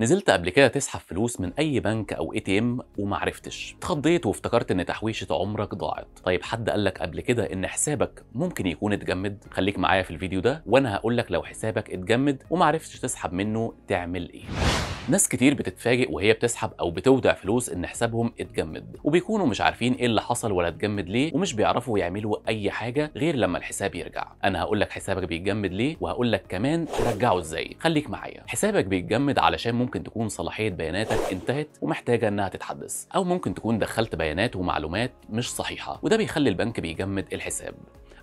نزلت قبل كده تسحب فلوس من اي بنك او اي تي ام ومعرفتش اتخضيت وافتكرت ان تحويشه عمرك ضاعت طيب حد قال لك قبل كده ان حسابك ممكن يكون اتجمد خليك معايا في الفيديو ده وانا هقول لك لو حسابك اتجمد ومعرفتش تسحب منه تعمل ايه ناس كتير بتتفاجئ وهي بتسحب او بتودع فلوس ان حسابهم اتجمد وبيكونوا مش عارفين ايه اللي حصل ولا اتجمد ليه ومش بيعرفوا يعملوا اي حاجه غير لما الحساب يرجع انا هقول لك حسابك بيتجمد ليه وهقول لك كمان ترجعه ازاي خليك معايا حسابك بيتجمد علشان ممكن تكون صلاحيه بياناتك انتهت ومحتاجه انها تتحدث او ممكن تكون دخلت بيانات ومعلومات مش صحيحه وده بيخلي البنك بيجمد الحساب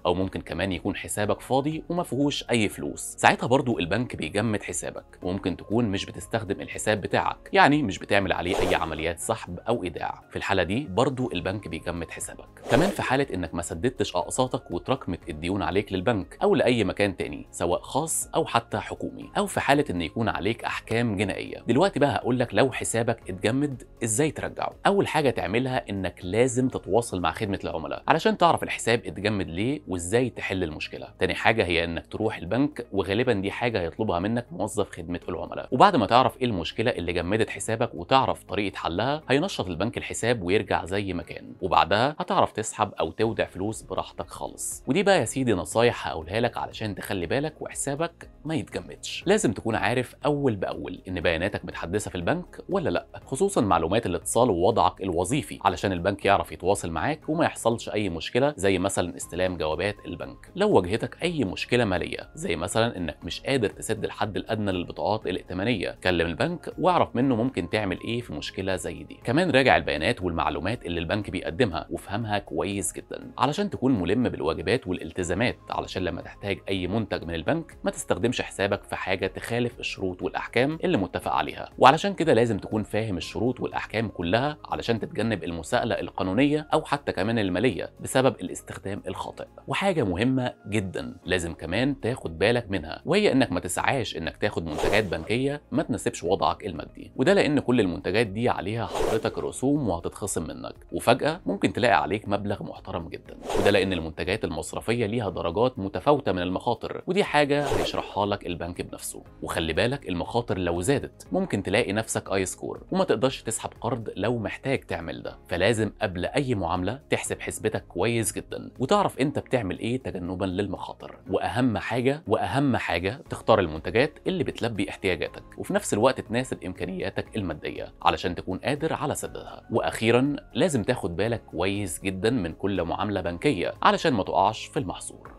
او ممكن كمان يكون حسابك فاضي وما فيهوش اي فلوس ساعتها برضو البنك بيجمد حسابك وممكن تكون مش بتستخدم الحساب بتاعك يعني مش بتعمل عليه اي عمليات سحب او ايداع في الحاله دي برضو البنك بيجمد حسابك كمان في حاله انك ما سددتش اقساطك وتراكمت الديون عليك للبنك او لاي مكان تاني سواء خاص او حتى حكومي او في حاله ان يكون عليك احكام جنائيه دلوقتي بقى هقول لك لو حسابك اتجمد ازاي ترجعه اول حاجه تعملها انك لازم تتواصل مع خدمه العملاء علشان تعرف الحساب اتجمد ليه وازاي تحل المشكله تاني حاجه هي انك تروح البنك وغالبا دي حاجه هيطلبها منك موظف خدمه العملاء وبعد ما تعرف ايه المشكله اللي جمدت حسابك وتعرف طريقه حلها هينشط البنك الحساب ويرجع زي ما كان وبعدها هتعرف تسحب او تودع فلوس براحتك خالص ودي بقى يا سيدي نصايح هقولها لك علشان تخلي بالك وحسابك ما يتجمدش لازم تكون عارف اول باول ان بياناتك متحدثه في البنك ولا لا خصوصا معلومات الاتصال ووضعك الوظيفي علشان البنك يعرف يتواصل معاك وما يحصلش اي مشكله زي مثلا استلام جوابات حسابات البنك لو واجهتك اي مشكله ماليه زي مثلا انك مش قادر تسد الحد الادنى للبطاقات الائتمانيه كلم البنك واعرف منه ممكن تعمل ايه في مشكله زي دي كمان راجع البيانات والمعلومات اللي البنك بيقدمها وافهمها كويس جدا علشان تكون ملم بالواجبات والالتزامات علشان لما تحتاج اي منتج من البنك ما تستخدمش حسابك في حاجه تخالف الشروط والاحكام اللي متفق عليها وعلشان كده لازم تكون فاهم الشروط والاحكام كلها علشان تتجنب المساءله القانونيه او حتى كمان الماليه بسبب الاستخدام الخاطئ وحاجه مهمه جدا لازم كمان تاخد بالك منها وهي انك ما تسعاش انك تاخد منتجات بنكيه ما تناسبش وضعك المادي وده لان كل المنتجات دي عليها حضرتك رسوم وهتتخصم منك وفجاه ممكن تلاقي عليك مبلغ محترم جدا وده لان المنتجات المصرفيه ليها درجات متفاوته من المخاطر ودي حاجه هيشرحها لك البنك بنفسه وخلي بالك المخاطر لو زادت ممكن تلاقي نفسك اي سكور وما تقدرش تسحب قرض لو محتاج تعمل ده فلازم قبل اي معامله تحسب حسبتك كويس جدا وتعرف انت بتاع بتعمل ايه تجنبا للمخاطر واهم حاجه واهم حاجه تختار المنتجات اللي بتلبي احتياجاتك وفي نفس الوقت تناسب امكانياتك الماديه علشان تكون قادر على سدادها واخيرا لازم تاخد بالك كويس جدا من كل معامله بنكيه علشان ما تقعش في المحصور